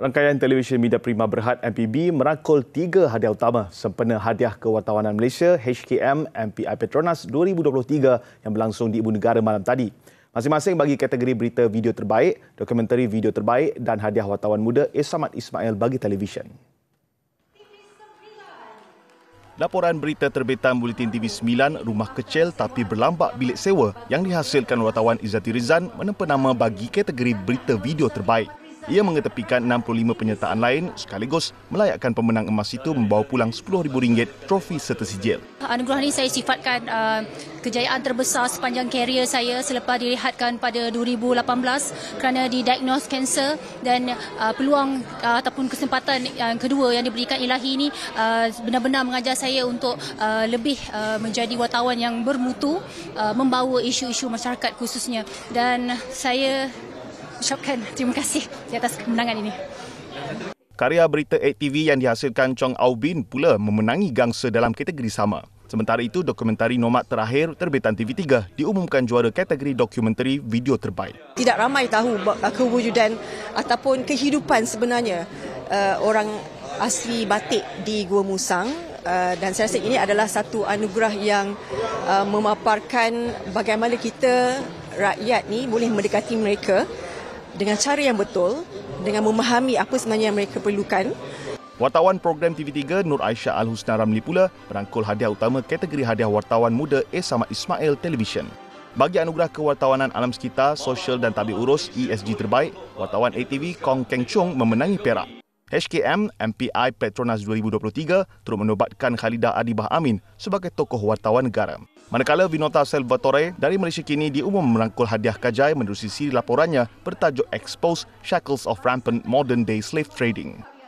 Rangkaian televisyen Media Prima Berhad MPB merangkul tiga hadiah utama sempena hadiah kewartawanan Malaysia HKM MPI Petronas 2023 yang berlangsung di Ibu Negara malam tadi. Masing-masing bagi kategori berita video terbaik, dokumentari video terbaik dan hadiah wartawan muda Esamat Ismail bagi televisyen. Laporan berita terbitan Bulletin TV 9 Rumah Kecil Tapi Berlambak Bilik Sewa yang dihasilkan wartawan Izzati Rizan menempa nama bagi kategori berita video terbaik. Ia mengetepikan 65 penyertaan lain sekaligus melayakkan pemenang emas itu membawa pulang RM10,000 trofi serta sijil. Anugerah ini saya sifatkan uh, kejayaan terbesar sepanjang karier saya selepas dilihatkan pada 2018 kerana didiagnos kanser dan uh, peluang uh, ataupun kesempatan yang kedua yang diberikan ilahi ini uh, benar-benar mengajar saya untuk uh, lebih uh, menjadi wartawan yang bermutu uh, membawa isu-isu masyarakat khususnya dan saya syokan. Terima kasih di atas kemenangan ini. Karya berita ATV yang dihasilkan Chong Au Bin pula memenangi gangsa dalam kategori sama. Sementara itu, dokumentari Nomad terakhir terbitan TV3 diumumkan juara kategori dokumentari video terbaik. Tidak ramai tahu kewujudan ataupun kehidupan sebenarnya uh, orang asli batik di Gua Musang. Uh, dan saya rasa ini adalah satu anugerah yang uh, memaparkan bagaimana kita rakyat ni boleh mendekati mereka dengan cara yang betul, dengan memahami apa sebenarnya yang mereka perlukan. Wartawan program TV3 Nur Aisyah Al-Husna Ramli pula merangkul hadiah utama kategori hadiah wartawan muda Esamat Ismail Television. Bagi anugerah kewartawanan alam sekitar, sosial dan tabi urus ESG terbaik, wartawan ATV Kong Keng Chong memenangi perak. HKM MPI Petronas 2023 turut menobatkan Khalida Adibah Amin sebagai tokoh wartawan negara. Manakala Vinota Salvatore dari Malaysia kini diumum merangkul hadiah kajai menerusi siri laporannya bertajuk Expose Shackles of Rampant Modern Day Slave Trading.